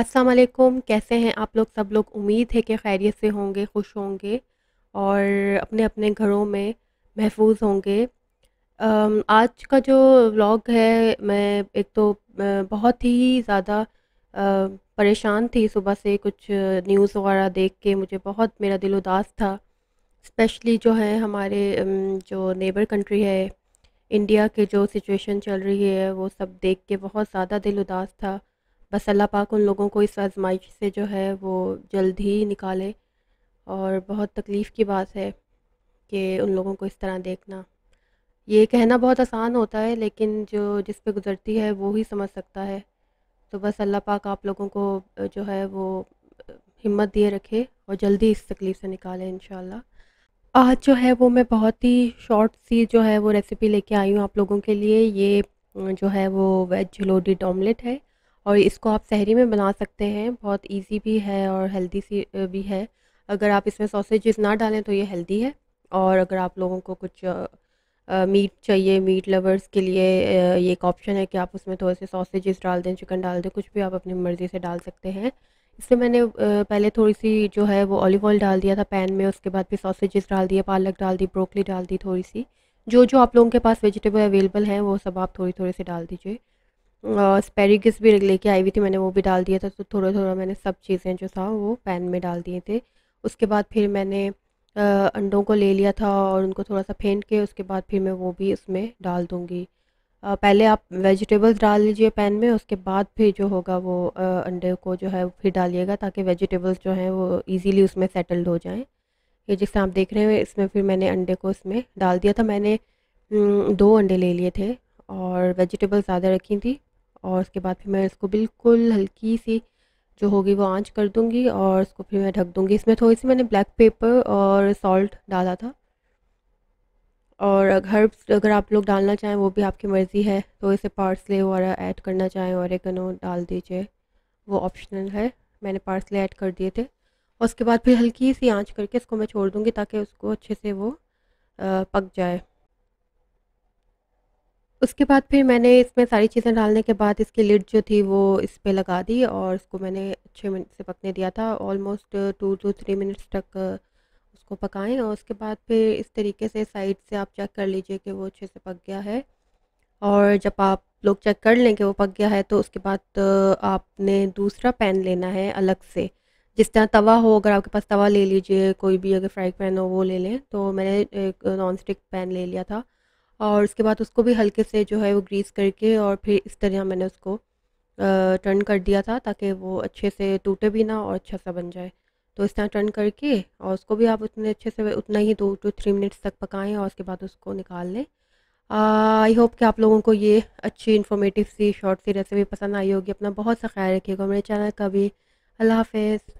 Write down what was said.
असलकुम कैसे हैं आप लोग सब लोग उम्मीद है कि खैरियत से होंगे खुश होंगे और अपने अपने घरों में महफूज होंगे आज का जो व्लॉग है मैं एक तो बहुत ही ज़्यादा परेशान थी सुबह से कुछ न्यूज़ वगैरह देख के मुझे बहुत मेरा दिल उदास था स्पेशली जो है हमारे जो नेबर कंट्री है इंडिया के जो सिचुएशन चल रही है वो सब देख के बहुत ज़्यादा दिल उदास था बस अल्लाह पाक उन लोगों को इस आजमाइश से जो है वो जल्द ही निकाले और बहुत तकलीफ़ की बात है कि उन लोगों को इस तरह देखना ये कहना बहुत आसान होता है लेकिन जो जिस पे गुज़रती है वो ही समझ सकता है तो बस अल्लाह पाक आप लोगों को जो है वो हिम्मत दिए रखे और जल्दी इस तकलीफ़ से निकाले इन आज जो है वो मैं बहुत ही शॉर्ट सी जो है वो रेसिपी लेके आई हूँ आप लोगों के लिए ये जो है वो वेज लोडेड ऑमलेट है और इसको आप सहरी में बना सकते हैं बहुत इजी भी है और हेल्दी सी भी है अगर आप इसमें सॉसेजेस ना डालें तो ये हेल्दी है और अगर आप लोगों को कुछ मीट चाहिए मीट लवर्स के लिए ये एक ऑप्शन है कि आप उसमें थोड़े से सॉसेजेस डाल दें चिकन डाल दें कुछ भी आप अपनी मर्ज़ी से डाल सकते हैं इससे मैंने पहले थोड़ी सी जो है वो ऑलिव ऑयल डाल दिया था पैन में उसके बाद फिर सॉसेजेस डाल दिए पालक डाल दी ब्रोकली डाल दी थोड़ी सी जो जो आप लोगों के पास वेजिटेबल अवेलेबल हैं वो सब आप थोड़ी थोड़ी से डाल दीजिए स्पेरिगस भी लेके आई हुई थी मैंने वो भी डाल दिया था तो थोड़ा थोड़ा मैंने सब चीज़ें जो था वो पैन में डाल दिए थे उसके बाद फिर मैंने आ, अंडों को ले लिया था और उनको थोड़ा सा फेंट के उसके बाद फिर मैं वो भी उसमें डाल दूँगी पहले आप वेजिटेबल्स डाल लीजिए पैन में उसके बाद फिर जो होगा वो अंडे को जो है फिर डालिएगा ताकि वेजिटेबल्स जो हैं वो ईज़िली उसमें सेटल्ड हो जाएँ ये जिससे आप देख रहे हैं इसमें फिर मैंने अंडे को इसमें डाल दिया था मैंने दो अंडे ले लिए थे और वेजिटेबल्स ज़्यादा रखी थी और उसके बाद फिर मैं इसको बिल्कुल हल्की सी जो होगी वो आंच कर दूंगी और इसको फिर मैं ढक दूंगी इसमें थोड़ी सी मैंने ब्लैक पेपर और सॉल्ट डाला था और हर्ब्स अगर आप लोग डालना चाहें वो भी आपकी मर्ज़ी है तो इसे पार्सले वगैरह ऐड करना चाहें और एगनो डाल दीजिए वो ऑप्शनल है मैंने पार्सले ऐड कर दिए थे और उसके बाद फिर हल्की सी आंच करके इसको मैं छोड़ दूँगी ताकि उसको अच्छे से वो पक जाए उसके बाद फिर मैंने इसमें सारी चीज़ें डालने के बाद इसकी लिड जो थी वो इस पर लगा दी और इसको मैंने छः मिनट से पकने दिया था almost two two three minutes तक उसको पकाएं और उसके बाद फिर इस तरीके से साइड से आप चेक कर लीजिए कि वो अच्छे से पक गया है और जब आप लोग चेक कर लें कि वो पक गया है तो उसके बाद आपने दूसरा पैन लेना है अलग से जिस तरह तवा हो अगर आपके पास तवा ले लीजिए कोई भी अगर फ्राई पैन हो वो ले लें तो मैंने एक नॉन स्टिक पैन ले लिया था और उसके बाद उसको भी हल्के से जो है वो ग्रीस करके और फिर इस तरह मैंने उसको टर्न कर दिया था ताकि वो अच्छे से टूटे भी ना और अच्छा सा बन जाए तो इस तरह टर्न करके और उसको भी आप उतने अच्छे से उतना ही दो टू थ्री मिनट्स तक पकाएं और उसके बाद उसको निकाल लें आई होप कि आप लोगों को ये अच्छी इन्फॉर्मेटिव सी शॉर्ट सी रेसिपी पसंद आई होगी अपना बहुत सा ख्याल रखिएगा मेरे चैनल का भी अल्लाह हाफिज़